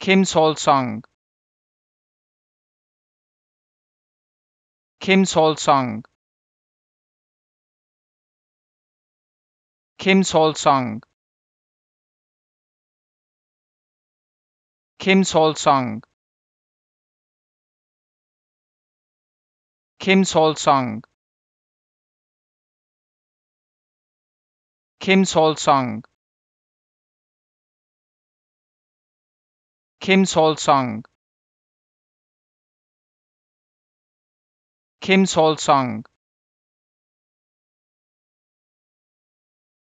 Kim Sol song. Kim Sol song. Kim Sol song. Kim Sol song. Kim Sol song. Kim Sol Sung. Kim Sol song. Kim Sol song.